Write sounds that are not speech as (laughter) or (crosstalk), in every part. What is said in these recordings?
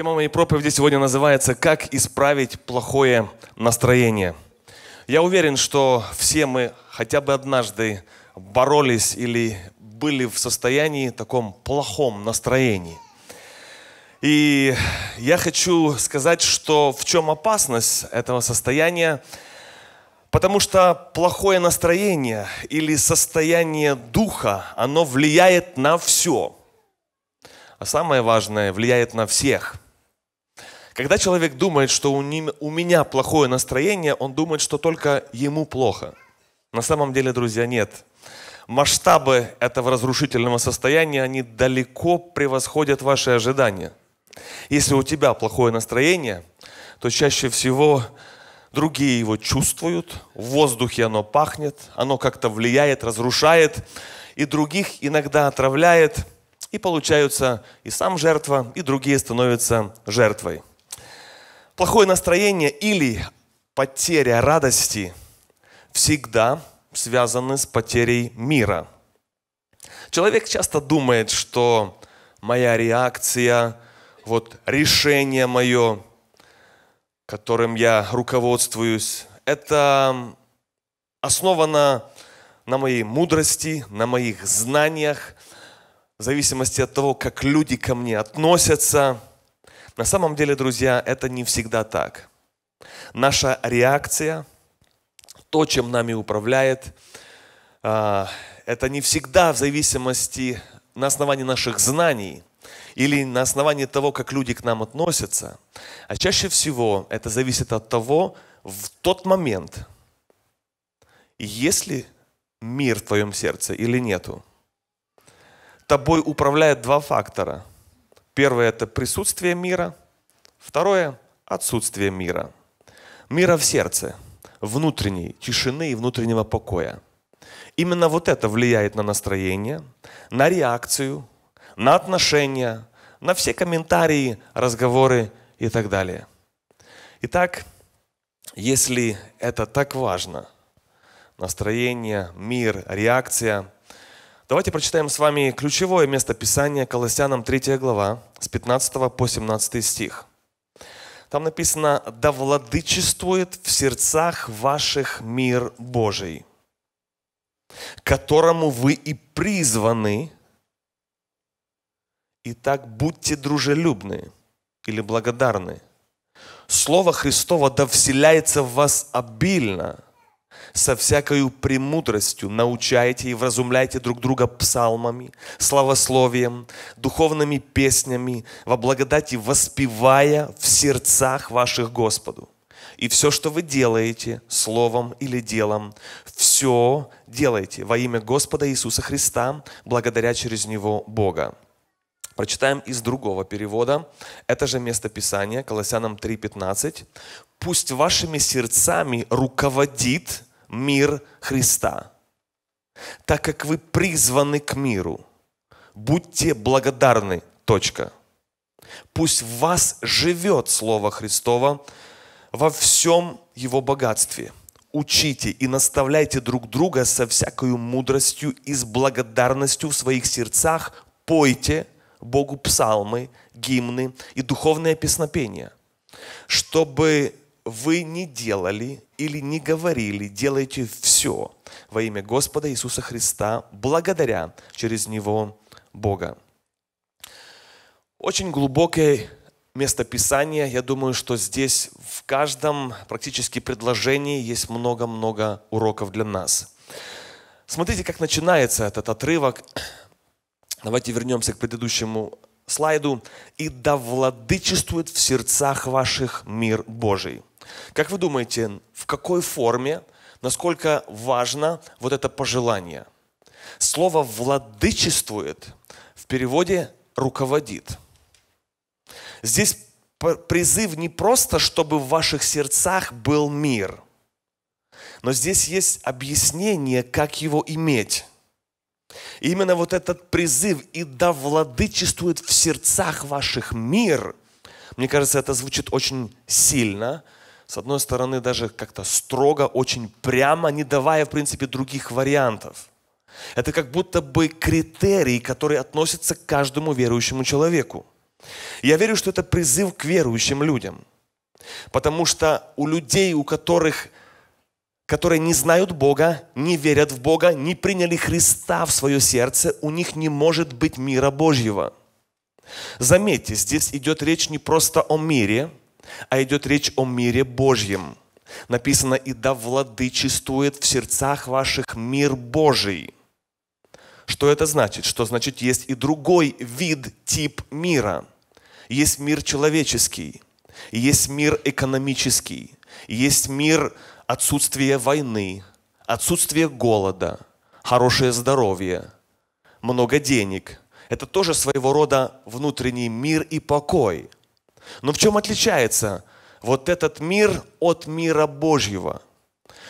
Тема моей проповеди сегодня называется «Как исправить плохое настроение». Я уверен, что все мы хотя бы однажды боролись или были в состоянии таком плохом настроении. И я хочу сказать, что в чем опасность этого состояния, потому что плохое настроение или состояние духа, оно влияет на все – а самое важное, влияет на всех. Когда человек думает, что у, ним, у меня плохое настроение, он думает, что только ему плохо. На самом деле, друзья, нет. Масштабы этого разрушительного состояния, они далеко превосходят ваши ожидания. Если у тебя плохое настроение, то чаще всего другие его чувствуют, в воздухе оно пахнет, оно как-то влияет, разрушает, и других иногда отравляет, и получаются и сам жертва, и другие становятся жертвой. Плохое настроение или потеря радости всегда связаны с потерей мира. Человек часто думает, что моя реакция, вот решение мое, которым я руководствуюсь, это основано на моей мудрости, на моих знаниях, в зависимости от того, как люди ко мне относятся – на самом деле, друзья, это не всегда так. Наша реакция, то, чем нами управляет, а, это не всегда в зависимости на основании наших знаний или на основании того, как люди к нам относятся, а чаще всего это зависит от того, в тот момент, есть ли мир в твоем сердце или нету. Тобой управляют два фактора – Первое – это присутствие мира. Второе – отсутствие мира. Мира в сердце, внутренней тишины и внутреннего покоя. Именно вот это влияет на настроение, на реакцию, на отношения, на все комментарии, разговоры и так далее. Итак, если это так важно, настроение, мир, реакция – Давайте прочитаем с вами ключевое место Писания Колоссянам 3 глава с 15 по 17 стих. Там написано «Да владычествует в сердцах ваших мир Божий, которому вы и призваны, и так будьте дружелюбны или благодарны. Слово Христово да вселяется в вас обильно – со всякою премудростью научайте и вразумляйте друг друга псалмами, славословием, духовными песнями, во благодати воспевая в сердцах ваших Господу. И все, что вы делаете, словом или делом, все делайте во имя Господа Иисуса Христа, благодаря через Него Бога. Прочитаем из другого перевода. Это же место Писания, Колоссянам 3.15. «Пусть вашими сердцами руководит мир Христа. Так как вы призваны к миру, будьте благодарны. Точка. Пусть в вас живет Слово Христово во всем его богатстве. Учите и наставляйте друг друга со всякою мудростью и с благодарностью в своих сердцах. Пойте Богу псалмы, гимны и духовные песнопения, чтобы вы не делали или не говорили, делайте все во имя Господа Иисуса Христа, благодаря через Него Бога. Очень глубокое местописание. Я думаю, что здесь в каждом практически предложении есть много-много уроков для нас. Смотрите, как начинается этот отрывок. Давайте вернемся к предыдущему слайду. «И да владычествует в сердцах ваших мир Божий». Как вы думаете, в какой форме, насколько важно вот это пожелание? Слово «владычествует» в переводе «руководит». Здесь призыв не просто, чтобы в ваших сердцах был мир, но здесь есть объяснение, как его иметь. И именно вот этот призыв «И да владычествует в сердцах ваших мир», мне кажется, это звучит очень сильно – с одной стороны, даже как-то строго, очень прямо, не давая, в принципе, других вариантов. Это как будто бы критерий, который относится к каждому верующему человеку. Я верю, что это призыв к верующим людям. Потому что у людей, у которых которые не знают Бога, не верят в Бога, не приняли Христа в свое сердце, у них не может быть мира Божьего. Заметьте, здесь идет речь не просто о мире – а идет речь о мире Божьем. Написано, и да владычествует в сердцах ваших мир Божий. Что это значит? Что значит, есть и другой вид, тип мира. Есть мир человеческий, есть мир экономический, есть мир отсутствия войны, отсутствие голода, хорошее здоровье, много денег. Это тоже своего рода внутренний мир и покой – но в чем отличается вот этот мир от мира Божьего?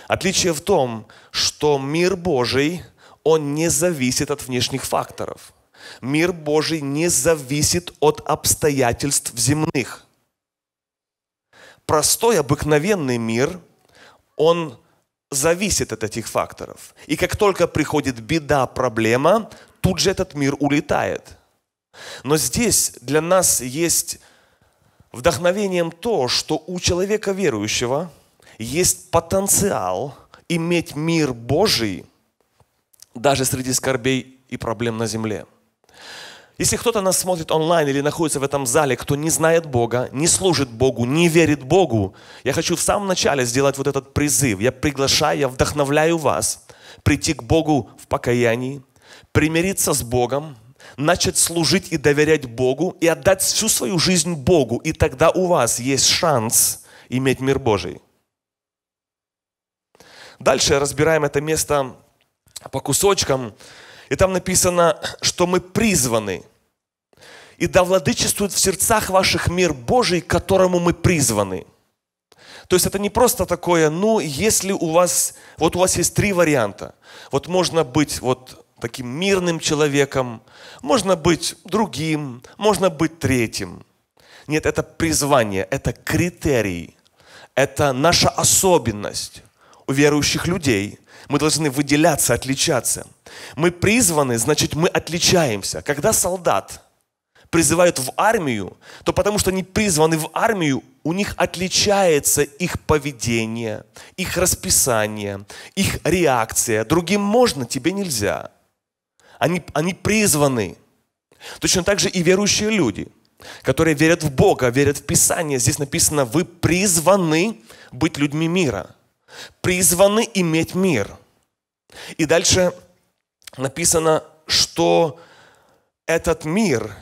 Отличие в том, что мир Божий, он не зависит от внешних факторов. Мир Божий не зависит от обстоятельств земных. Простой, обыкновенный мир, он зависит от этих факторов. И как только приходит беда, проблема, тут же этот мир улетает. Но здесь для нас есть вдохновением то, что у человека верующего есть потенциал иметь мир Божий даже среди скорбей и проблем на земле. Если кто-то нас смотрит онлайн или находится в этом зале, кто не знает Бога, не служит Богу, не верит Богу, я хочу в самом начале сделать вот этот призыв. Я приглашаю, я вдохновляю вас прийти к Богу в покаянии, примириться с Богом, начать служить и доверять Богу, и отдать всю свою жизнь Богу, и тогда у вас есть шанс иметь мир Божий. Дальше разбираем это место по кусочкам, и там написано, что мы призваны. И да владычествует в сердцах ваших мир Божий, к которому мы призваны. То есть это не просто такое, ну, если у вас, вот у вас есть три варианта. Вот можно быть вот таким мирным человеком, можно быть другим, можно быть третьим. Нет, это призвание, это критерий, это наша особенность у верующих людей. Мы должны выделяться, отличаться. Мы призваны, значит, мы отличаемся. Когда солдат призывают в армию, то потому что они призваны в армию, у них отличается их поведение, их расписание, их реакция. Другим можно, тебе нельзя. Они, они призваны. Точно так же и верующие люди, которые верят в Бога, верят в Писание. Здесь написано, вы призваны быть людьми мира. Призваны иметь мир. И дальше написано, что этот мир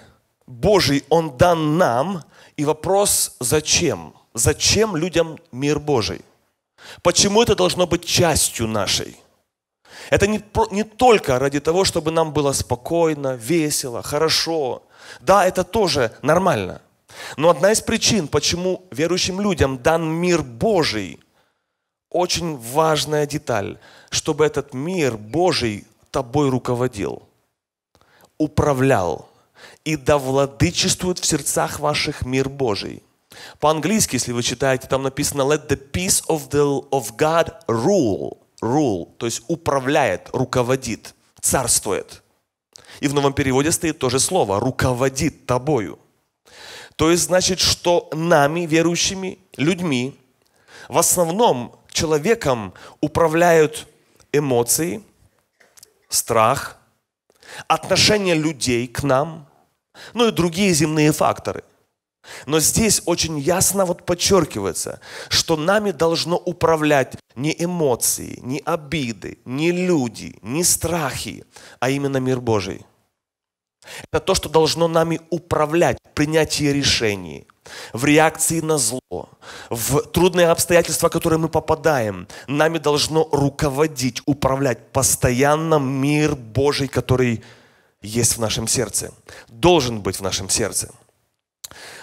Божий, он дан нам. И вопрос, зачем? Зачем людям мир Божий? Почему это должно быть частью нашей? Это не, не только ради того, чтобы нам было спокойно, весело, хорошо. Да, это тоже нормально. Но одна из причин, почему верующим людям дан мир Божий, очень важная деталь, чтобы этот мир Божий тобой руководил, управлял и да владычествует в сердцах ваших мир Божий. По-английски, если вы читаете, там написано «Let the peace of, the, of God rule» rule, то есть управляет, руководит, царствует. И в новом переводе стоит то же слово, руководит тобою. То есть значит, что нами, верующими людьми, в основном человеком управляют эмоции, страх, отношение людей к нам, ну и другие земные факторы – но здесь очень ясно вот подчеркивается, что нами должно управлять не эмоции, не обиды, не люди, не страхи, а именно мир Божий. Это то, что должно нами управлять в принятии решений, в реакции на зло, в трудные обстоятельства, в которые мы попадаем. Нами должно руководить, управлять постоянно мир Божий, который есть в нашем сердце, должен быть в нашем сердце.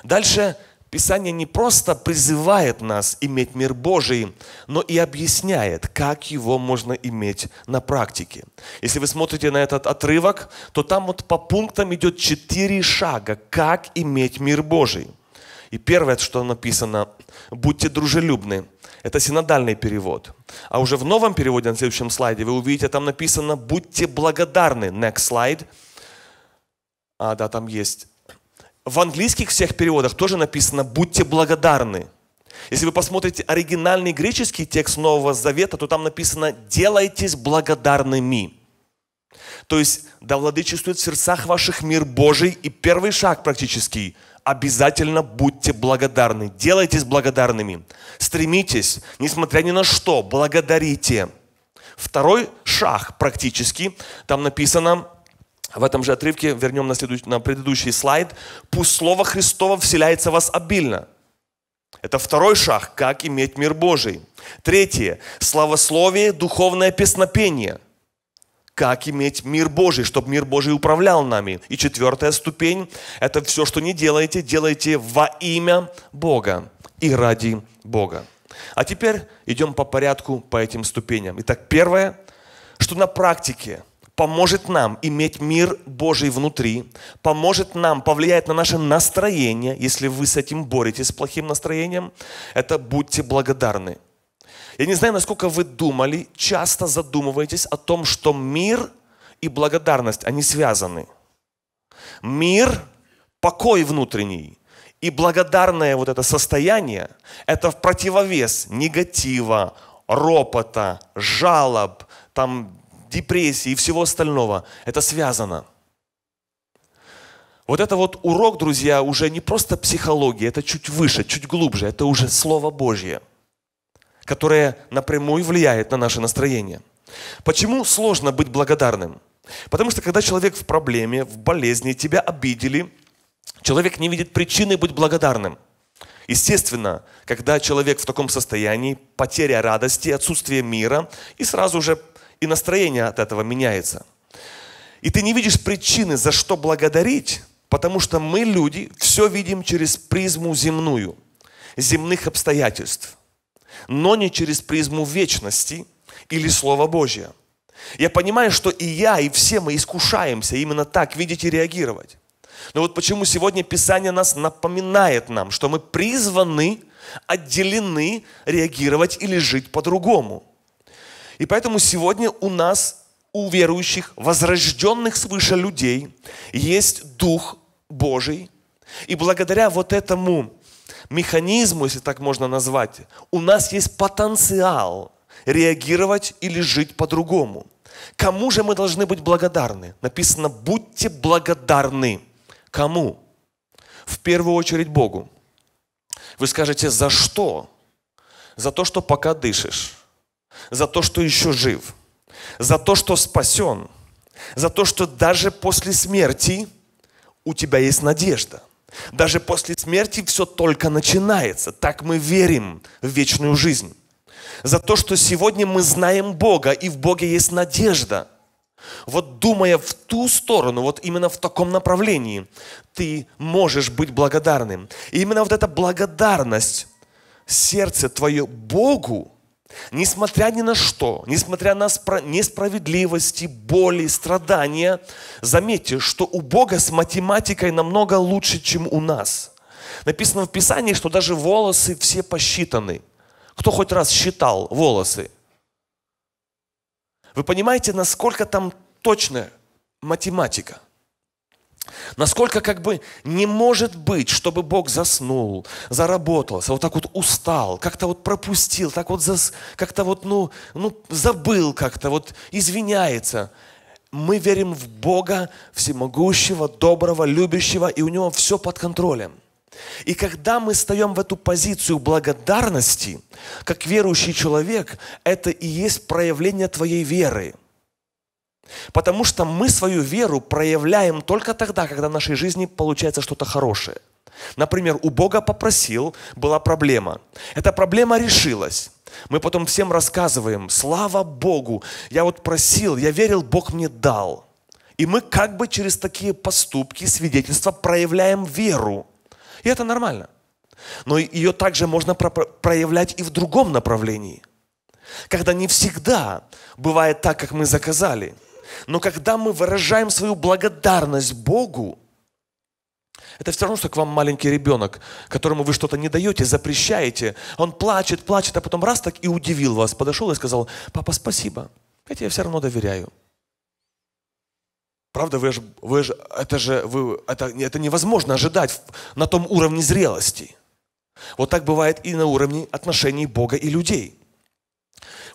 Дальше Писание не просто призывает нас иметь мир Божий, но и объясняет, как его можно иметь на практике. Если вы смотрите на этот отрывок, то там вот по пунктам идет четыре шага, как иметь мир Божий. И первое, что написано, будьте дружелюбны. Это синодальный перевод. А уже в новом переводе, на следующем слайде, вы увидите, там написано «будьте благодарны». Next slide. А, да, там есть в английских всех переводах тоже написано «будьте благодарны». Если вы посмотрите оригинальный греческий текст Нового Завета, то там написано «делайтесь благодарными». То есть да владычествует в сердцах ваших мир Божий. И первый шаг практически – обязательно будьте благодарны. Делайтесь благодарными. Стремитесь, несмотря ни на что, благодарите. Второй шаг практически, там написано в этом же отрывке, вернем на, следующий, на предыдущий слайд, пусть Слово Христово вселяется в вас обильно. Это второй шаг, как иметь мир Божий. Третье, славословие, духовное песнопение. Как иметь мир Божий, чтобы мир Божий управлял нами. И четвертая ступень, это все, что не делаете, делайте во имя Бога и ради Бога. А теперь идем по порядку по этим ступеням. Итак, первое, что на практике – поможет нам иметь мир Божий внутри, поможет нам, повлияет на наше настроение, если вы с этим боретесь, с плохим настроением, это будьте благодарны. Я не знаю, насколько вы думали, часто задумываетесь о том, что мир и благодарность, они связаны. Мир, покой внутренний и благодарное вот это состояние, это в противовес негатива, ропота, жалоб, там депрессии и всего остального. Это связано. Вот это вот урок, друзья, уже не просто психология, это чуть выше, чуть глубже, это уже Слово Божье, которое напрямую влияет на наше настроение. Почему сложно быть благодарным? Потому что когда человек в проблеме, в болезни, тебя обидели, человек не видит причины быть благодарным. Естественно, когда человек в таком состоянии, потеря радости, отсутствие мира, и сразу же и настроение от этого меняется. И ты не видишь причины, за что благодарить, потому что мы, люди, все видим через призму земную, земных обстоятельств, но не через призму вечности или Слова Божия. Я понимаю, что и я, и все мы искушаемся именно так видеть и реагировать. Но вот почему сегодня Писание нас напоминает нам, что мы призваны, отделены реагировать или жить по-другому. И поэтому сегодня у нас, у верующих, возрожденных свыше людей, есть Дух Божий. И благодаря вот этому механизму, если так можно назвать, у нас есть потенциал реагировать или жить по-другому. Кому же мы должны быть благодарны? Написано, будьте благодарны. Кому? В первую очередь Богу. Вы скажете, за что? За то, что пока дышишь за то, что еще жив, за то, что спасен, за то, что даже после смерти у тебя есть надежда. Даже после смерти все только начинается. Так мы верим в вечную жизнь. За то, что сегодня мы знаем Бога, и в Боге есть надежда. Вот думая в ту сторону, вот именно в таком направлении, ты можешь быть благодарным. И именно вот эта благодарность сердце твое Богу – Несмотря ни на что, несмотря на несправедливости, боли, страдания, заметьте, что у Бога с математикой намного лучше, чем у нас. Написано в Писании, что даже волосы все посчитаны. Кто хоть раз считал волосы? Вы понимаете, насколько там точная математика? Насколько как бы не может быть, чтобы Бог заснул, заработался, вот так вот устал, как-то вот пропустил, так вот зас, как-то вот, ну, ну, забыл как-то, вот извиняется. Мы верим в Бога всемогущего, доброго, любящего, и у Него все под контролем. И когда мы встаем в эту позицию благодарности, как верующий человек, это и есть проявление твоей веры – Потому что мы свою веру проявляем только тогда, когда в нашей жизни получается что-то хорошее. Например, у Бога попросил, была проблема. Эта проблема решилась. Мы потом всем рассказываем, слава Богу, я вот просил, я верил, Бог мне дал. И мы как бы через такие поступки, свидетельства проявляем веру. И это нормально. Но ее также можно про- проявлять и в другом направлении. Когда не всегда бывает так, как мы заказали – но когда мы выражаем свою благодарность Богу, это все равно, что к вам маленький ребенок, которому вы что-то не даете, запрещаете. Он плачет, плачет, а потом раз так и удивил вас. Подошел и сказал, папа, спасибо. Хотя я все равно доверяю. Правда, вы же, вы же, это же, вы, это, это невозможно ожидать на том уровне зрелости. Вот так бывает и на уровне отношений Бога и людей.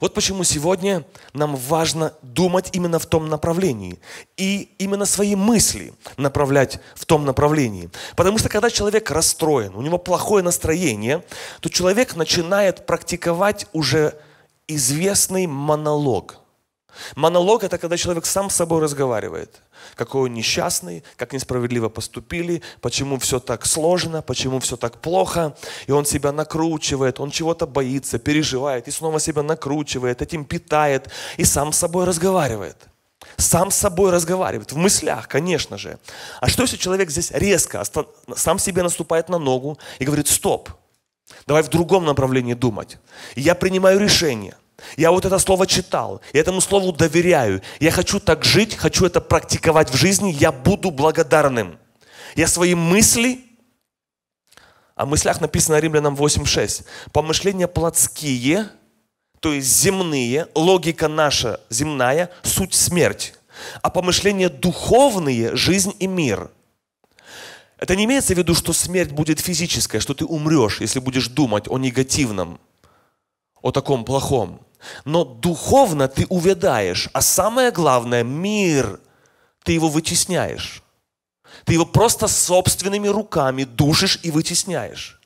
Вот почему сегодня нам важно думать именно в том направлении и именно свои мысли направлять в том направлении. Потому что когда человек расстроен, у него плохое настроение, то человек начинает практиковать уже известный монолог. Монолог – это когда человек сам с собой разговаривает – какой он несчастный, как несправедливо поступили, почему все так сложно, почему все так плохо. И он себя накручивает, он чего-то боится, переживает, и снова себя накручивает, этим питает, и сам с собой разговаривает. Сам с собой разговаривает, в мыслях, конечно же. А что, если человек здесь резко сам себе наступает на ногу и говорит, стоп, давай в другом направлении думать. я принимаю решение. Я вот это слово читал, я этому слову доверяю. Я хочу так жить, хочу это практиковать в жизни, я буду благодарным. Я свои мысли, о мыслях написано Римлянам 8.6, помышления плотские, то есть земные, логика наша земная, суть смерть, а помышления духовные – жизнь и мир – это не имеется в виду, что смерть будет физическая, что ты умрешь, если будешь думать о негативном, о таком плохом. Но духовно ты увядаешь, а самое главное, мир, ты его вытесняешь. Ты его просто собственными руками душишь и вытесняешь.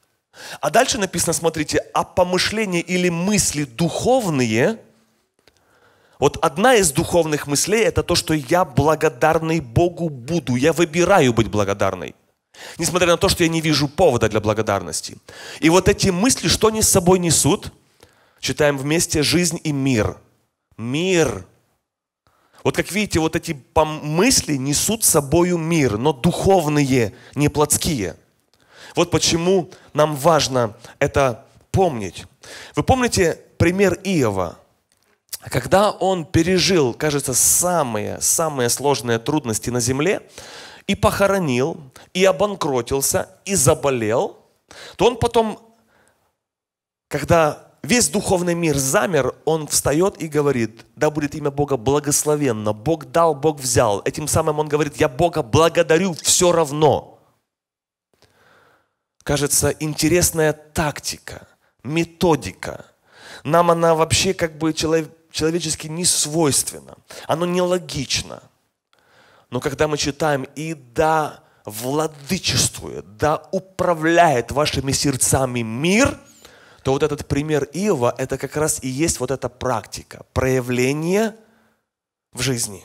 А дальше написано, смотрите, а помышления или мысли духовные, вот одна из духовных мыслей – это то, что я благодарный Богу буду, я выбираю быть благодарной. Несмотря на то, что я не вижу повода для благодарности. И вот эти мысли, что они с собой несут – Читаем вместе «Жизнь и мир». Мир. Вот как видите, вот эти мысли несут с собою мир, но духовные, не плотские. Вот почему нам важно это помнить. Вы помните пример Иова? Когда он пережил, кажется, самые-самые сложные трудности на земле, и похоронил, и обанкротился, и заболел, то он потом, когда весь духовный мир замер, он встает и говорит, да будет имя Бога благословенно, Бог дал, Бог взял. Этим самым он говорит, я Бога благодарю все равно. Кажется, интересная тактика, методика. Нам она вообще как бы человечески не свойственна. Оно нелогично. Но когда мы читаем «И да владычествует, да управляет вашими сердцами мир», то вот этот пример Иова – это как раз и есть вот эта практика, проявление в жизни.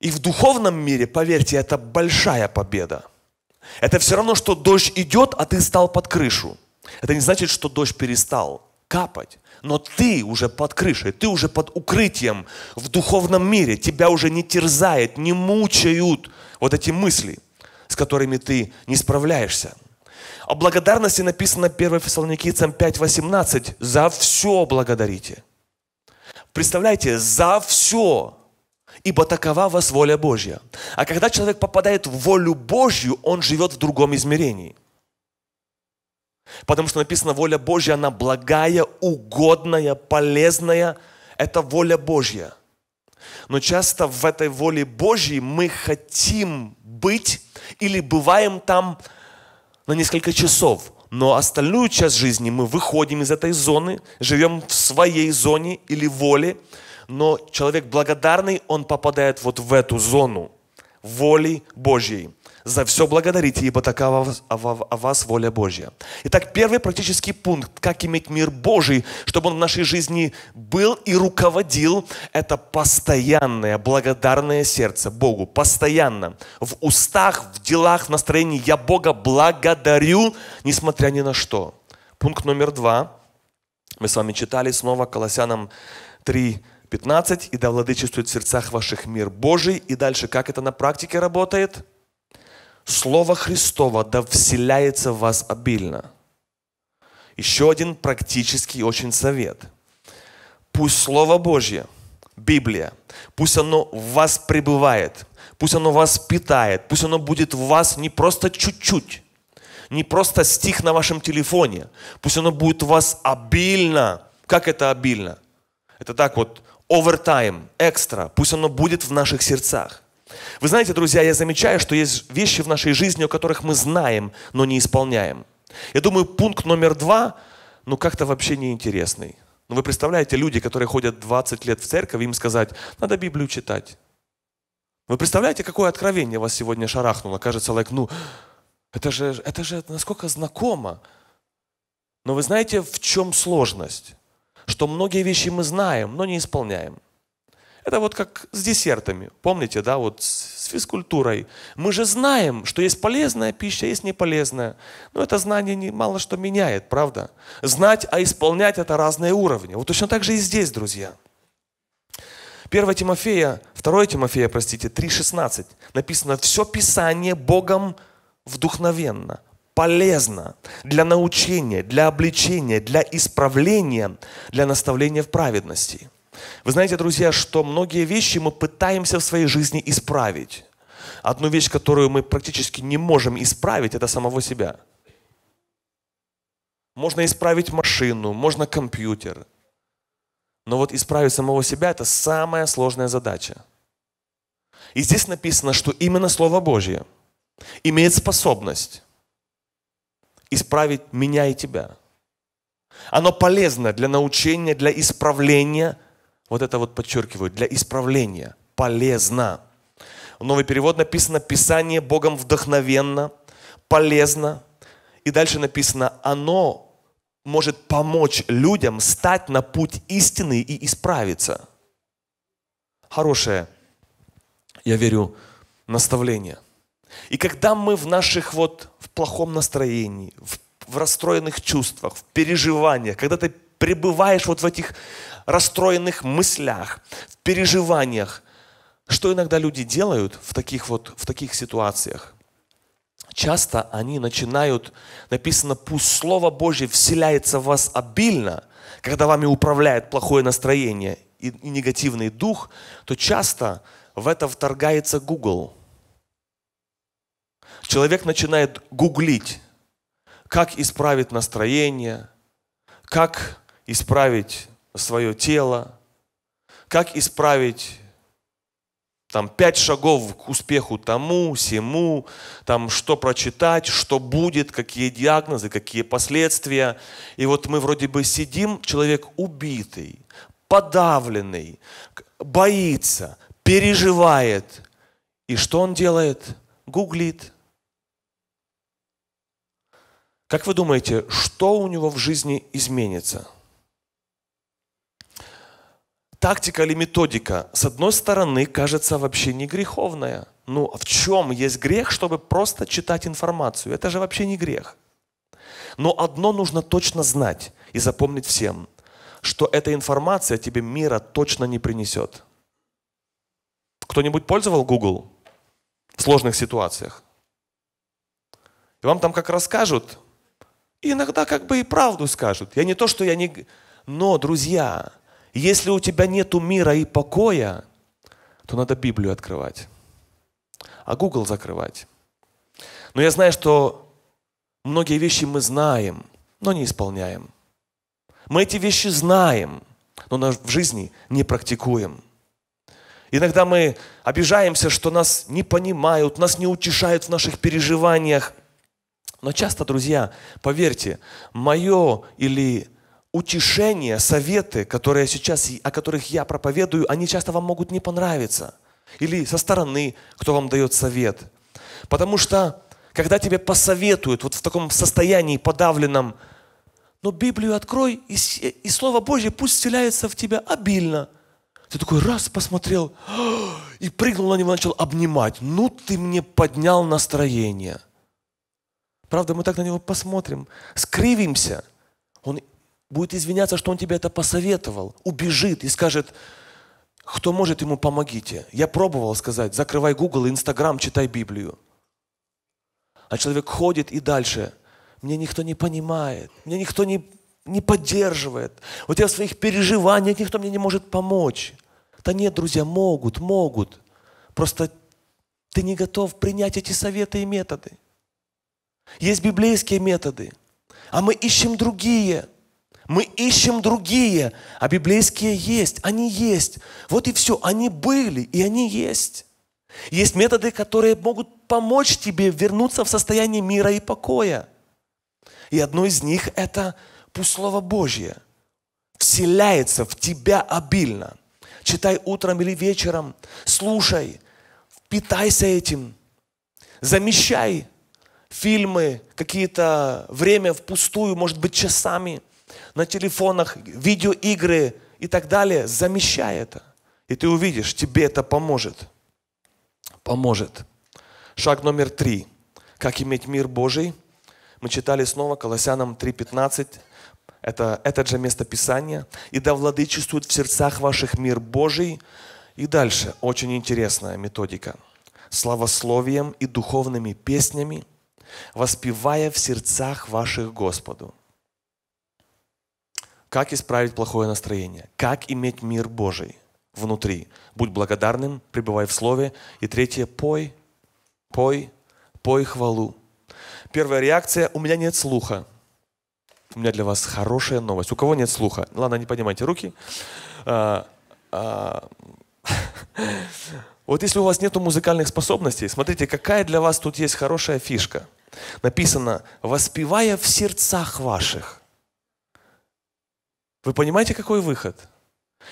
И в духовном мире, поверьте, это большая победа. Это все равно, что дождь идет, а ты стал под крышу. Это не значит, что дождь перестал капать, но ты уже под крышей, ты уже под укрытием в духовном мире. Тебя уже не терзает, не мучают вот эти мысли, с которыми ты не справляешься. О благодарности написано 1 Фессалоникийцам 5.18. За все благодарите. Представляете, за все. Ибо такова вас воля Божья. А когда человек попадает в волю Божью, он живет в другом измерении. Потому что написано, воля Божья, она благая, угодная, полезная. Это воля Божья. Но часто в этой воле Божьей мы хотим быть или бываем там на несколько часов, но остальную часть жизни мы выходим из этой зоны, живем в своей зоне или воле, но человек благодарный, он попадает вот в эту зону воли Божьей. За все благодарите, ибо такова о вас воля Божья. Итак, первый практический пункт, как иметь мир Божий, чтобы он в нашей жизни был и руководил, это постоянное благодарное сердце Богу. Постоянно. В устах, в делах, в настроении. Я Бога благодарю, несмотря ни на что. Пункт номер два. Мы с вами читали снова Колоссянам 3, 15. «И да владычествует в сердцах ваших мир Божий». И дальше, как это на практике работает – Слово Христово да вселяется в вас обильно. Еще один практический очень совет. Пусть Слово Божье, Библия, пусть оно в вас пребывает, пусть оно вас питает, пусть оно будет в вас не просто чуть-чуть, не просто стих на вашем телефоне, пусть оно будет в вас обильно. Как это обильно? Это так вот, овертайм, экстра, пусть оно будет в наших сердцах. Вы знаете, друзья, я замечаю, что есть вещи в нашей жизни, о которых мы знаем, но не исполняем. Я думаю, пункт номер два, ну как-то вообще неинтересный. Но ну, вы представляете, люди, которые ходят 20 лет в церковь, им сказать, надо Библию читать. Вы представляете, какое откровение вас сегодня шарахнуло? Кажется, like, ну, это же, это же насколько знакомо. Но вы знаете, в чем сложность? Что многие вещи мы знаем, но не исполняем. Это вот как с десертами. Помните, да, вот с физкультурой. Мы же знаем, что есть полезная пища, а есть неполезная. Но это знание не, мало что меняет, правда? Знать, а исполнять это разные уровни. Вот точно так же и здесь, друзья. 1 Тимофея, 2 Тимофея, простите, 3.16 написано «Все Писание Богом вдохновенно, полезно для научения, для обличения, для исправления, для наставления в праведности». Вы знаете, друзья, что многие вещи мы пытаемся в своей жизни исправить. Одну вещь, которую мы практически не можем исправить, это самого себя. Можно исправить машину, можно компьютер. Но вот исправить самого себя – это самая сложная задача. И здесь написано, что именно Слово Божье имеет способность исправить меня и тебя. Оно полезно для научения, для исправления – вот это вот подчеркиваю, для исправления полезно. В новый перевод написано «Писание Богом вдохновенно, полезно». И дальше написано «Оно может помочь людям стать на путь истины и исправиться». Хорошее, я верю, наставление. И когда мы в наших вот в плохом настроении, в, в расстроенных чувствах, в переживаниях, когда ты пребываешь вот в этих расстроенных мыслях, в переживаниях. Что иногда люди делают в таких вот в таких ситуациях? Часто они начинают, написано, пусть Слово Божье вселяется в вас обильно, когда вами управляет плохое настроение и, и негативный дух, то часто в это вторгается Google. Человек начинает гуглить, как исправить настроение, как исправить свое тело, как исправить там пять шагов к успеху тому, сему, там что прочитать, что будет, какие диагнозы, какие последствия. И вот мы вроде бы сидим, человек убитый, подавленный, боится, переживает. И что он делает? Гуглит. Как вы думаете, что у него в жизни изменится? тактика или методика, с одной стороны, кажется вообще не греховная. Ну, в чем есть грех, чтобы просто читать информацию? Это же вообще не грех. Но одно нужно точно знать и запомнить всем, что эта информация тебе мира точно не принесет. Кто-нибудь пользовал Google в сложных ситуациях? И вам там как расскажут, иногда как бы и правду скажут. Я не то, что я не... Но, друзья, если у тебя нет мира и покоя, то надо Библию открывать, а Google закрывать. Но я знаю, что многие вещи мы знаем, но не исполняем. Мы эти вещи знаем, но в жизни не практикуем. Иногда мы обижаемся, что нас не понимают, нас не утешают в наших переживаниях. Но часто, друзья, поверьте, мое или утешения, советы, которые сейчас, о которых я проповедую, они часто вам могут не понравиться. Или со стороны, кто вам дает совет. Потому что, когда тебе посоветуют вот в таком состоянии подавленном, но «Ну, Библию открой, и, и Слово Божье пусть вселяется в тебя обильно. Ты такой раз посмотрел, (gasps) и прыгнул на него, начал обнимать. Ну ты мне поднял настроение. Правда, мы так на него посмотрим, скривимся – будет извиняться, что он тебе это посоветовал, убежит и скажет, кто может ему, помогите. Я пробовал сказать, закрывай Google, Инстаграм, читай Библию. А человек ходит и дальше. Мне никто не понимает, мне никто не, не поддерживает. Вот я в своих переживаниях, никто мне не может помочь. Да нет, друзья, могут, могут. Просто ты не готов принять эти советы и методы. Есть библейские методы, а мы ищем другие – мы ищем другие, а библейские есть, они есть. Вот и все, они были, и они есть. Есть методы, которые могут помочь тебе вернуться в состояние мира и покоя. И одно из них – это пусть Слово Божье вселяется в тебя обильно. Читай утром или вечером, слушай, питайся этим, замещай фильмы, какие-то время впустую, может быть, часами на телефонах, видеоигры и так далее. Замещай это. И ты увидишь, тебе это поможет. Поможет. Шаг номер три. Как иметь мир Божий? Мы читали снова Колоссянам 3.15. Это, это же местописание. «И да владычествует в сердцах ваших мир Божий». И дальше очень интересная методика. «Славословием и духовными песнями, воспевая в сердцах ваших Господу». Как исправить плохое настроение? Как иметь мир Божий внутри? Будь благодарным, пребывай в Слове. И третье – пой, пой, пой хвалу. Первая реакция – у меня нет слуха. У меня для вас хорошая новость. У кого нет слуха? Ладно, не поднимайте руки. А, а. (laughs) Вот если у вас нет музыкальных способностей, смотрите, какая для вас тут есть хорошая фишка. Написано, воспевая в сердцах ваших. Вы понимаете, какой выход?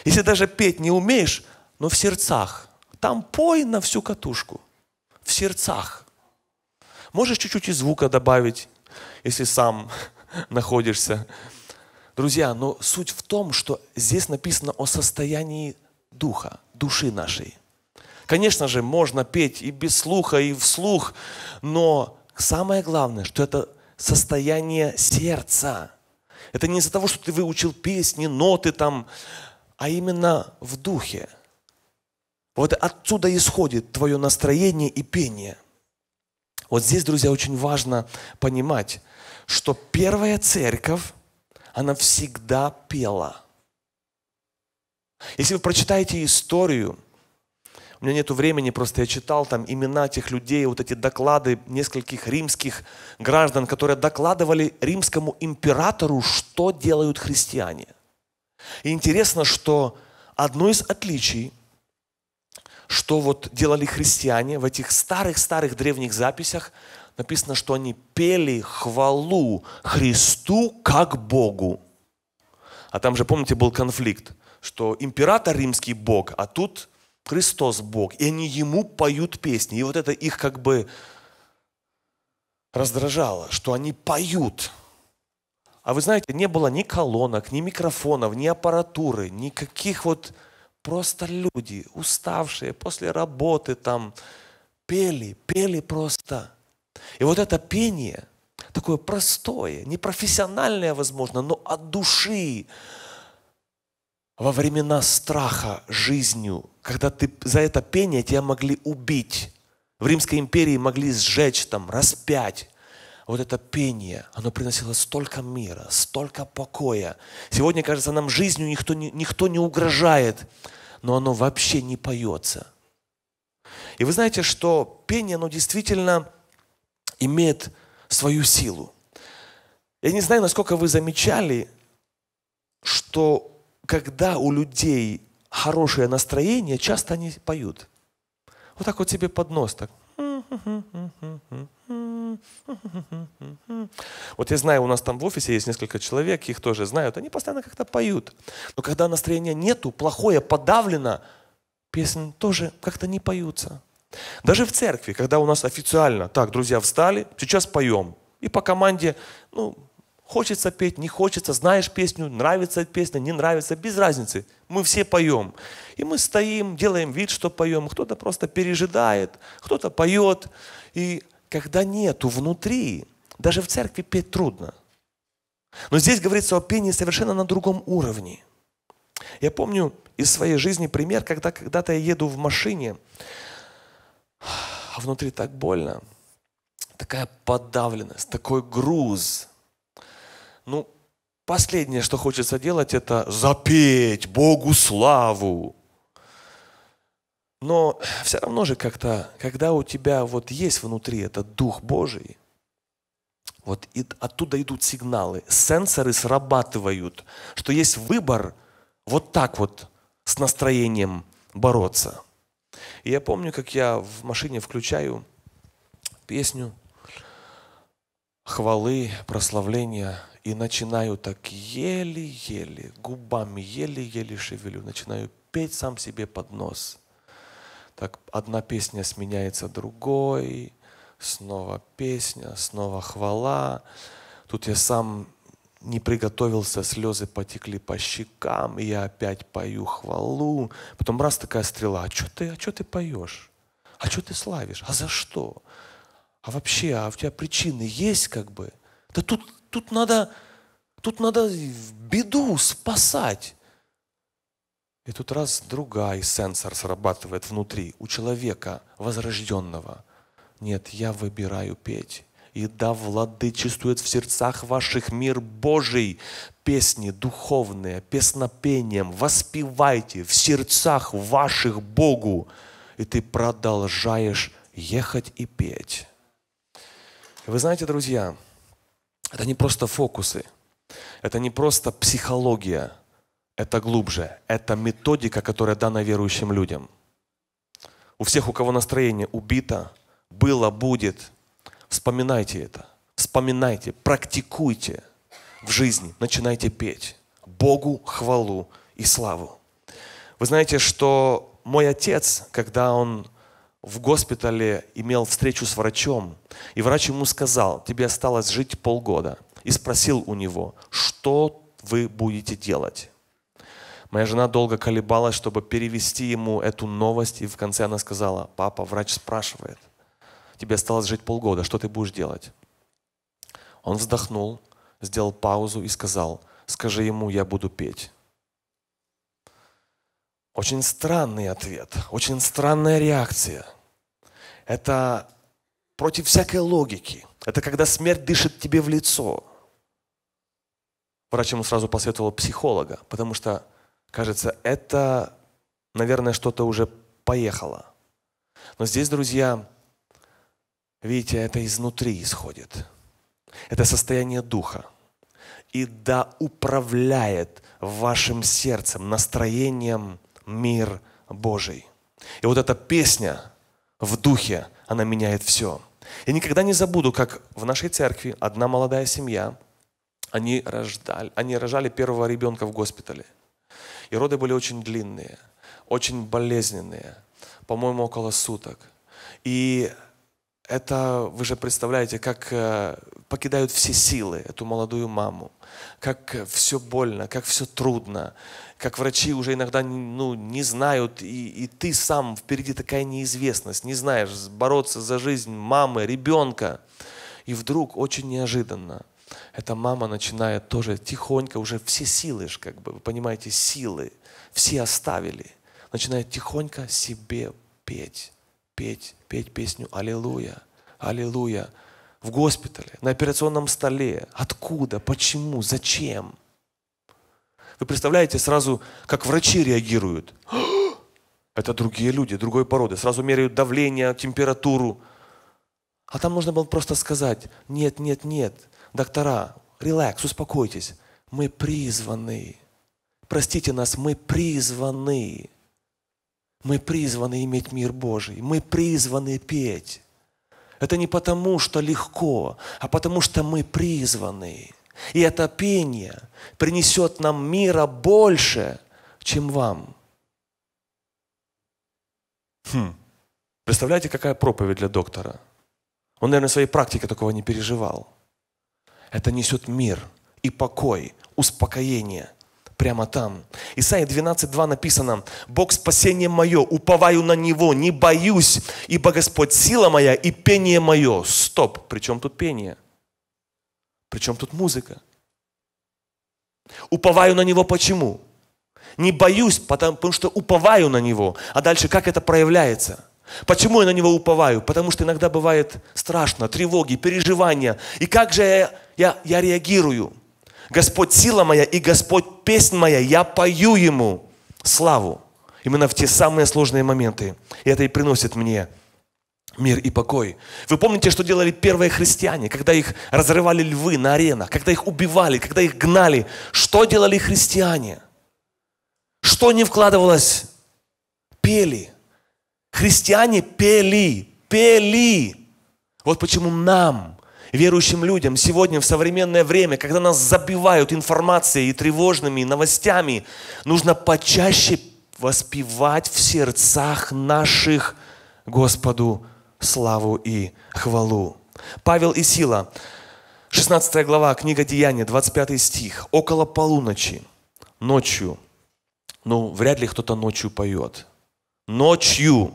Если даже петь не умеешь, но в сердцах. Там пой на всю катушку. В сердцах. Можешь чуть-чуть и звука добавить, если сам (laughs) находишься. Друзья, но суть в том, что здесь написано о состоянии духа, души нашей. Конечно же, можно петь и без слуха, и вслух, но самое главное, что это состояние сердца. Это не из-за того, что ты выучил песни, ноты там, а именно в духе. Вот отсюда исходит твое настроение и пение. Вот здесь, друзья, очень важно понимать, что первая церковь, она всегда пела. Если вы прочитаете историю меня нет времени, просто я читал там имена этих людей, вот эти доклады нескольких римских граждан, которые докладывали римскому императору, что делают христиане. И интересно, что одно из отличий, что вот делали христиане в этих старых-старых древних записях, написано, что они пели хвалу Христу как Богу. А там же, помните, был конфликт, что император римский Бог, а тут Христос Бог, и они Ему поют песни. И вот это их как бы раздражало, что они поют. А вы знаете, не было ни колонок, ни микрофонов, ни аппаратуры, никаких вот просто люди, уставшие после работы там, пели, пели просто. И вот это пение, такое простое, непрофессиональное, возможно, но от души, во времена страха жизнью, когда ты за это пение тебя могли убить. В Римской империи могли сжечь, там, распять. Вот это пение, оно приносило столько мира, столько покоя. Сегодня, кажется, нам жизнью никто не, никто не угрожает, но оно вообще не поется. И вы знаете, что пение, оно действительно имеет свою силу. Я не знаю, насколько вы замечали, что когда у людей хорошее настроение, часто они поют. Вот так вот себе под нос так. Вот я знаю, у нас там в офисе есть несколько человек, их тоже знают, они постоянно как-то поют. Но когда настроения нету, плохое, подавлено, песни тоже как-то не поются. Даже в церкви, когда у нас официально, так, друзья, встали, сейчас поем. И по команде, ну, Хочется петь, не хочется, знаешь песню, нравится песня, не нравится, без разницы. Мы все поем. И мы стоим, делаем вид, что поем. Кто-то просто пережидает, кто-то поет. И когда нету внутри, даже в церкви петь трудно. Но здесь говорится о пении совершенно на другом уровне. Я помню из своей жизни пример, когда когда-то я еду в машине, а внутри так больно, такая подавленность, такой груз – ну, последнее, что хочется делать, это запеть Богу славу. Но все равно же как-то, когда у тебя вот есть внутри этот Дух Божий, вот и оттуда идут сигналы, сенсоры срабатывают, что есть выбор вот так вот с настроением бороться. И я помню, как я в машине включаю песню хвалы, прославления, и начинаю так еле-еле, губами еле-еле шевелю, начинаю петь сам себе под нос. Так одна песня сменяется другой, снова песня, снова хвала. Тут я сам не приготовился, слезы потекли по щекам, и я опять пою хвалу. Потом раз такая стрела, а что ты, а что ты поешь? А что ты славишь? А за что? А вообще, а у тебя причины есть как бы? Да тут Тут надо, тут надо в беду спасать. И тут раз другая сенсор срабатывает внутри у человека возрожденного. Нет, я выбираю петь. И да владычествует в сердцах ваших мир Божий. Песни духовные, песнопением воспевайте в сердцах ваших Богу. И ты продолжаешь ехать и петь. Вы знаете, друзья, это не просто фокусы, это не просто психология, это глубже, это методика, которая дана верующим людям. У всех, у кого настроение убито, было, будет, вспоминайте это, вспоминайте, практикуйте в жизни, начинайте петь Богу хвалу и славу. Вы знаете, что мой отец, когда он в госпитале имел встречу с врачом, и врач ему сказал, тебе осталось жить полгода, и спросил у него, что вы будете делать. Моя жена долго колебалась, чтобы перевести ему эту новость, и в конце она сказала, папа, врач спрашивает, тебе осталось жить полгода, что ты будешь делать? Он вздохнул, сделал паузу и сказал, скажи ему, я буду петь. Очень странный ответ, очень странная реакция – это против всякой логики. Это когда смерть дышит тебе в лицо. Врач ему сразу посоветовал психолога, потому что, кажется, это, наверное, что-то уже поехало. Но здесь, друзья, видите, это изнутри исходит. Это состояние духа. И да управляет вашим сердцем, настроением мир Божий. И вот эта песня – в духе, она меняет все. Я никогда не забуду, как в нашей церкви одна молодая семья, они рождали, они рожали первого ребенка в госпитале. И роды были очень длинные, очень болезненные, по-моему, около суток. И это вы же представляете, как э, покидают все силы эту молодую маму, как э, все больно, как все трудно, как врачи уже иногда ну, не знают, и, и ты сам впереди такая неизвестность, не знаешь, бороться за жизнь мамы, ребенка. И вдруг очень неожиданно эта мама начинает тоже тихонько, уже все силы, ж, как бы, вы понимаете, силы все оставили, начинает тихонько себе петь петь, петь песню «Аллилуйя, аллилуйя» в госпитале, на операционном столе. Откуда, почему, зачем? Вы представляете сразу, как врачи реагируют. (gasps) Это другие люди, другой породы. Сразу меряют давление, температуру. А там нужно было просто сказать, нет, нет, нет, доктора, релакс, успокойтесь. Мы призваны. Простите нас, мы призваны мы призваны иметь мир Божий, мы призваны петь. Это не потому, что легко, а потому, что мы призваны. И это пение принесет нам мира больше, чем вам. Хм. Представляете, какая проповедь для доктора? Он, наверное, в своей практике такого не переживал. Это несет мир и покой, успокоение прямо там. Исайя 12.2 написано, «Бог спасение мое, уповаю на Него, не боюсь, ибо Господь сила моя и пение мое». Стоп, при чем тут пение? При чем тут музыка? Уповаю на Него почему? Не боюсь, потому, потому что уповаю на Него. А дальше как это проявляется? Почему я на Него уповаю? Потому что иногда бывает страшно, тревоги, переживания. И как же я, я, я реагирую? Господь сила моя и Господь песнь моя, я пою Ему славу. Именно в те самые сложные моменты. И это и приносит мне мир и покой. Вы помните, что делали первые христиане, когда их разрывали львы на аренах, когда их убивали, когда их гнали? Что делали христиане? Что не вкладывалось? Пели. Христиане пели, пели. Вот почему нам верующим людям сегодня, в современное время, когда нас забивают информацией и тревожными новостями, нужно почаще воспевать в сердцах наших Господу славу и хвалу. Павел и Сила, 16 глава, книга Деяния, 25 стих. Около полуночи, ночью, ну, вряд ли кто-то ночью поет. Ночью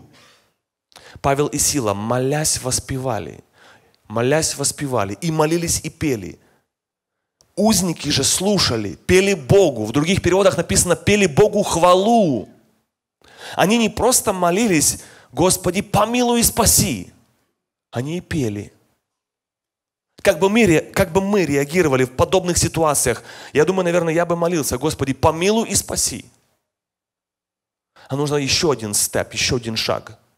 Павел и Сила, молясь, воспевали – молясь, воспевали, и молились, и пели. Узники же слушали, пели Богу. В других переводах написано «пели Богу хвалу». Они не просто молились «Господи, помилуй и спаси», они и пели. Как бы, мы, как бы мы реагировали в подобных ситуациях, я думаю, наверное, я бы молился, Господи, помилуй и спаси. А нужно еще один степ, еще один шаг –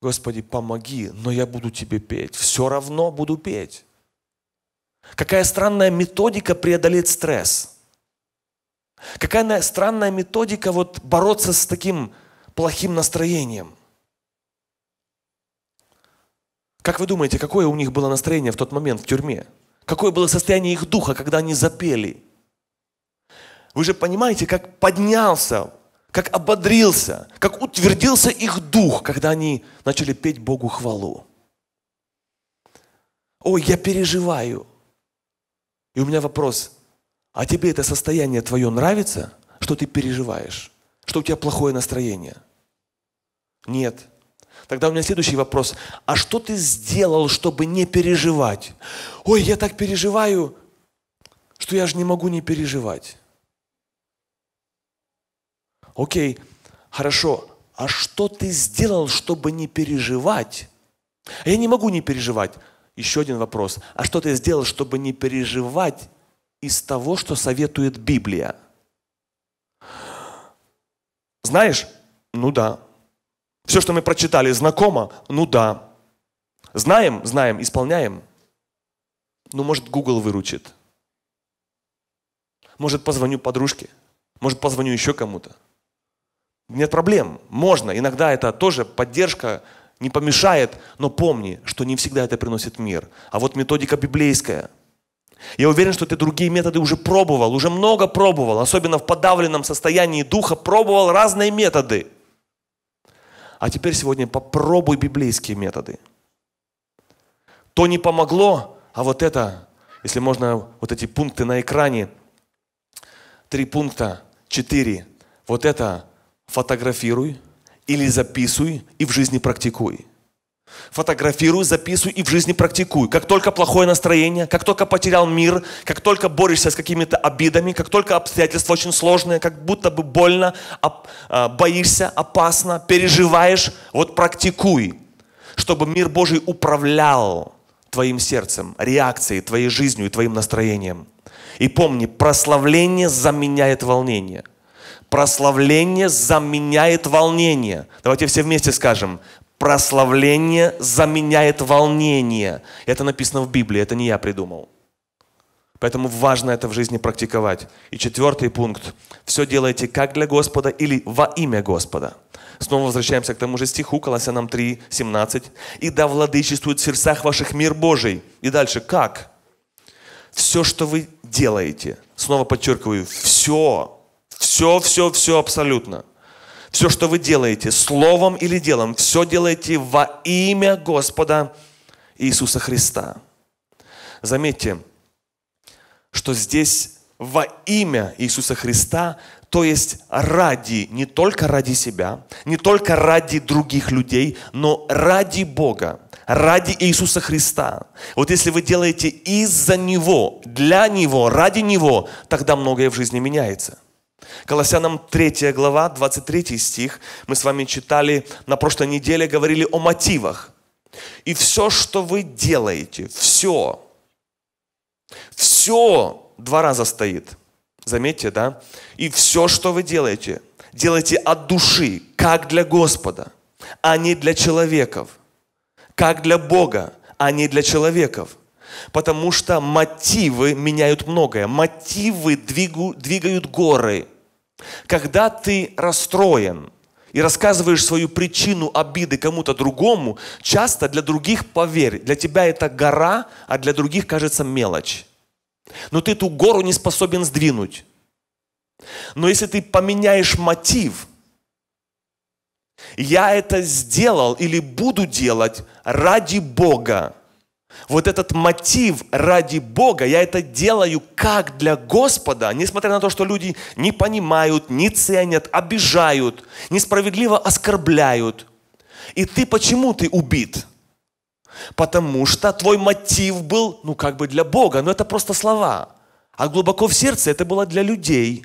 Господи, помоги, но я буду Тебе петь. Все равно буду петь. Какая странная методика преодолеть стресс. Какая странная методика вот бороться с таким плохим настроением. Как вы думаете, какое у них было настроение в тот момент в тюрьме? Какое было состояние их духа, когда они запели? Вы же понимаете, как поднялся как ободрился, как утвердился их дух, когда они начали петь Богу хвалу. Ой, я переживаю. И у меня вопрос, а тебе это состояние твое нравится, что ты переживаешь, что у тебя плохое настроение? Нет. Тогда у меня следующий вопрос. А что ты сделал, чтобы не переживать? Ой, я так переживаю, что я же не могу не переживать. Окей, хорошо, а что ты сделал, чтобы не переживать? Я не могу не переживать. Еще один вопрос. А что ты сделал, чтобы не переживать из того, что советует Библия? Знаешь? Ну да. Все, что мы прочитали, знакомо? Ну да. Знаем? Знаем. Исполняем? Ну, может, Google выручит. Может, позвоню подружке. Может, позвоню еще кому-то. Нет проблем, можно. Иногда это тоже поддержка не помешает, но помни, что не всегда это приносит мир. А вот методика библейская. Я уверен, что ты другие методы уже пробовал, уже много пробовал, особенно в подавленном состоянии духа, пробовал разные методы. А теперь сегодня попробуй библейские методы. То не помогло, а вот это, если можно, вот эти пункты на экране, три пункта, четыре, вот это фотографируй или записывай и в жизни практикуй. Фотографируй, записывай и в жизни практикуй. Как только плохое настроение, как только потерял мир, как только борешься с какими-то обидами, как только обстоятельства очень сложные, как будто бы больно, а, боишься, опасно, переживаешь, вот практикуй, чтобы мир Божий управлял твоим сердцем, реакцией, твоей жизнью и твоим настроением. И помни, прославление заменяет волнение – Прославление заменяет волнение. Давайте все вместе скажем. Прославление заменяет волнение. Это написано в Библии, это не я придумал. Поэтому важно это в жизни практиковать. И четвертый пункт. Все делайте как для Господа или во имя Господа. Снова возвращаемся к тому же стиху, Колоссянам 3, 17. «И да владычествует в сердцах ваших мир Божий». И дальше как? Все, что вы делаете, снова подчеркиваю, все, все, все, все абсолютно. Все, что вы делаете, словом или делом, все делаете во имя Господа Иисуса Христа. Заметьте, что здесь во имя Иисуса Христа, то есть ради, не только ради себя, не только ради других людей, но ради Бога, ради Иисуса Христа. Вот если вы делаете из-за Него, для Него, ради Него, тогда многое в жизни меняется – Колоссянам 3 глава, 23 стих, мы с вами читали на прошлой неделе, говорили о мотивах. И все, что вы делаете, все, все два раза стоит. Заметьте, да? И все, что вы делаете, делайте от души, как для Господа, а не для человеков, как для Бога, а не для человеков. Потому что мотивы меняют многое. Мотивы двигают горы. Когда ты расстроен и рассказываешь свою причину обиды кому-то другому, часто для других, поверь, для тебя это гора, а для других кажется мелочь. Но ты эту гору не способен сдвинуть. Но если ты поменяешь мотив, я это сделал или буду делать ради Бога, вот этот мотив ради Бога, я это делаю как для Господа, несмотря на то, что люди не понимают, не ценят, обижают, несправедливо оскорбляют. И ты почему ты убит? Потому что твой мотив был, ну как бы для Бога, но это просто слова. А глубоко в сердце это было для людей.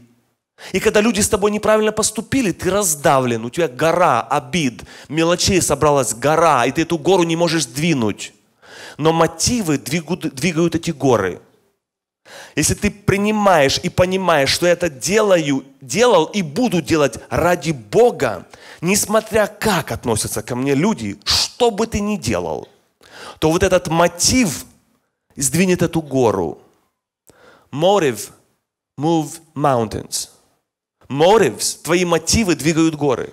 И когда люди с тобой неправильно поступили, ты раздавлен, у тебя гора обид, мелочей собралась гора, и ты эту гору не можешь двинуть но мотивы двигают, двигают эти горы. Если ты принимаешь и понимаешь, что я это делаю, делал и буду делать ради Бога, несмотря как относятся ко мне люди, что бы ты ни делал, то вот этот мотив сдвинет эту гору. Motive move mountains. Motives, твои мотивы двигают горы.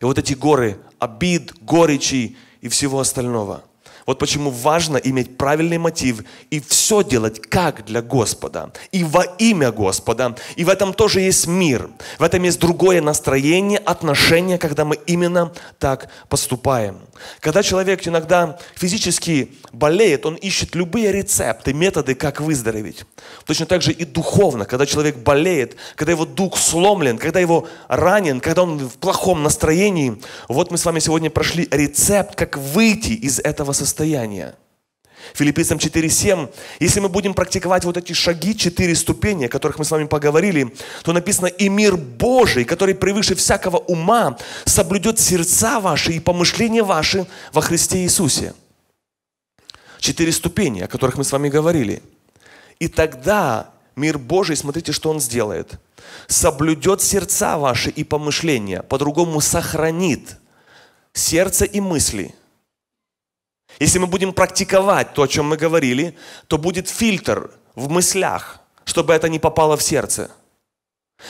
И вот эти горы обид, горечи и всего остального – вот почему важно иметь правильный мотив и все делать как для Господа, и во имя Господа. И в этом тоже есть мир, в этом есть другое настроение, отношение, когда мы именно так поступаем. Когда человек иногда физически болеет, он ищет любые рецепты, методы, как выздороветь. Точно так же и духовно, когда человек болеет, когда его дух сломлен, когда его ранен, когда он в плохом настроении. Вот мы с вами сегодня прошли рецепт, как выйти из этого состояния состояния. Филиппийцам 4.7, если мы будем практиковать вот эти шаги, четыре ступени, о которых мы с вами поговорили, то написано, и мир Божий, который превыше всякого ума, соблюдет сердца ваши и помышления ваши во Христе Иисусе. Четыре ступени, о которых мы с вами говорили. И тогда мир Божий, смотрите, что он сделает. Соблюдет сердца ваши и помышления, по-другому сохранит сердце и мысли – если мы будем практиковать то, о чем мы говорили, то будет фильтр в мыслях, чтобы это не попало в сердце.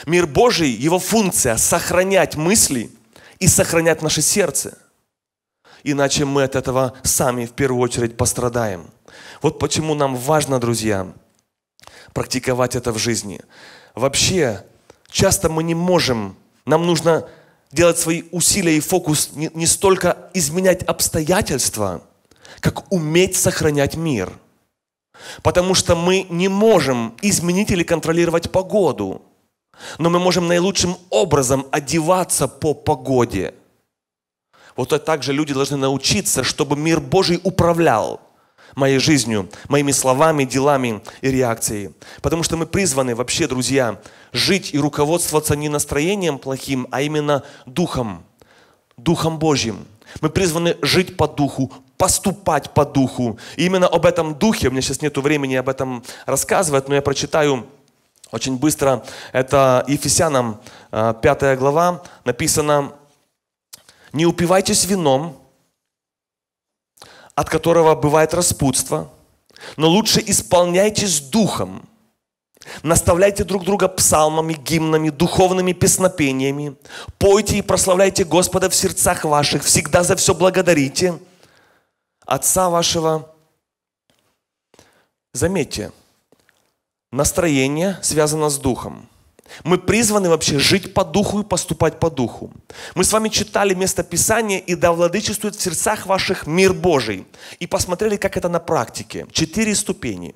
Мир Божий, его функция – сохранять мысли и сохранять наше сердце. Иначе мы от этого сами в первую очередь пострадаем. Вот почему нам важно, друзья, практиковать это в жизни. Вообще, часто мы не можем, нам нужно делать свои усилия и фокус не, не столько изменять обстоятельства – как уметь сохранять мир. Потому что мы не можем изменить или контролировать погоду, но мы можем наилучшим образом одеваться по погоде. Вот также люди должны научиться, чтобы мир Божий управлял моей жизнью, моими словами, делами и реакцией. Потому что мы призваны вообще, друзья, жить и руководствоваться не настроением плохим, а именно духом, духом Божьим. Мы призваны жить по духу, поступать по духу. И именно об этом духе, у меня сейчас нет времени об этом рассказывать, но я прочитаю очень быстро. Это Ефесянам 5 э, глава, написано «Не упивайтесь вином, от которого бывает распутство, но лучше исполняйтесь духом, Наставляйте друг друга псалмами, гимнами, духовными песнопениями. Пойте и прославляйте Господа в сердцах ваших. Всегда за все благодарите отца вашего. Заметьте, настроение связано с духом. Мы призваны вообще жить по духу и поступать по духу. Мы с вами читали место Писания «И да владычествует в сердцах ваших мир Божий». И посмотрели, как это на практике. Четыре ступени.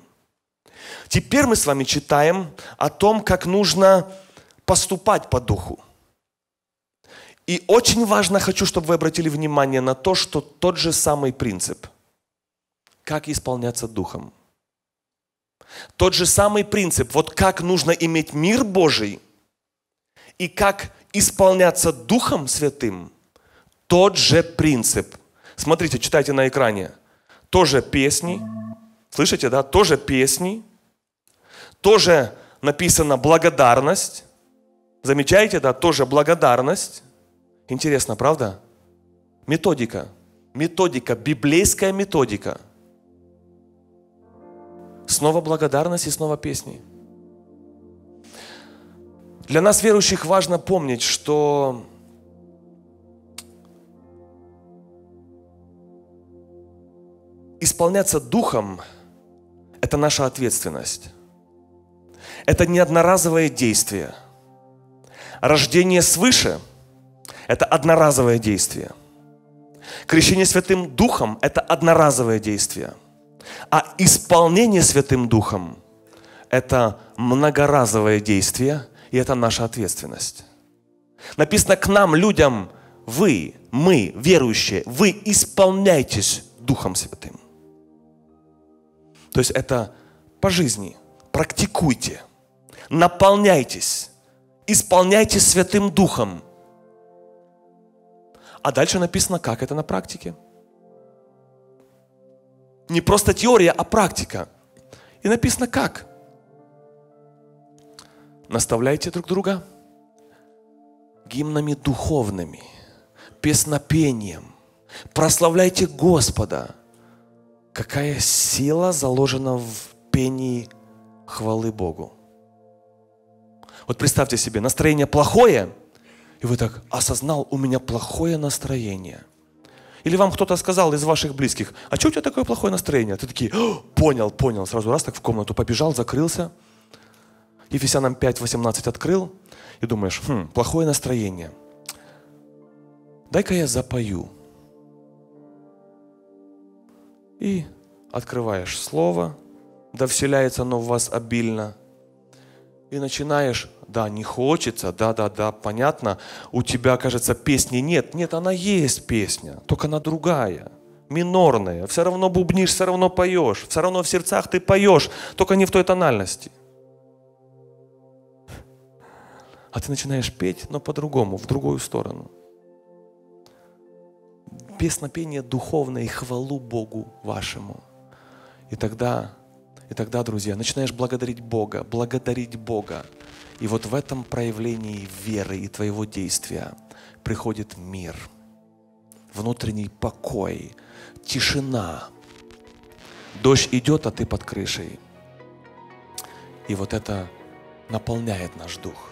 Теперь мы с вами читаем о том, как нужно поступать по духу. И очень важно, хочу, чтобы вы обратили внимание на то, что тот же самый принцип, как исполняться Духом. Тот же самый принцип, вот как нужно иметь мир Божий и как исполняться Духом Святым, тот же принцип. Смотрите, читайте на экране. Тоже песни, слышите, да? Тоже песни, тоже написано благодарность. Замечаете, да? Тоже благодарность. Интересно, правда? Методика. Методика, библейская методика. Снова благодарность и снова песни. Для нас, верующих, важно помнить, что исполняться Духом – это наша ответственность. Это не одноразовое действие. Рождение свыше – это одноразовое действие. Крещение Святым Духом – это одноразовое действие. А исполнение Святым Духом – это многоразовое действие, и это наша ответственность. Написано к нам, людям, вы, мы, верующие, вы исполняйтесь Духом Святым. То есть это по жизни. Практикуйте, наполняйтесь, исполняйтесь Святым Духом – а дальше написано, как это на практике. Не просто теория, а практика. И написано как. Наставляйте друг друга гимнами духовными, песнопением. Прославляйте Господа. Какая сила заложена в пении хвалы Богу. Вот представьте себе, настроение плохое – и вы так осознал, у меня плохое настроение. Или вам кто-то сказал из ваших близких, а что у тебя такое плохое настроение? Ты такие, понял, понял. Сразу раз так в комнату побежал, закрылся. Ефесянам 5, 18 открыл и думаешь, хм, плохое настроение. Дай-ка я запою. И открываешь слово, да вселяется оно в вас обильно. И начинаешь да, не хочется, да-да-да, понятно. У тебя, кажется, песни нет. Нет, она есть песня, только она другая минорная. Все равно бубнишь, все равно поешь. Все равно в сердцах ты поешь, только не в той тональности. А ты начинаешь петь, но по-другому, в другую сторону. Песнопение духовное и хвалу Богу вашему. И тогда, и тогда, друзья, начинаешь благодарить Бога, благодарить Бога. И вот в этом проявлении веры и твоего действия приходит мир, внутренний покой, тишина. Дождь идет, а ты под крышей. И вот это наполняет наш дух.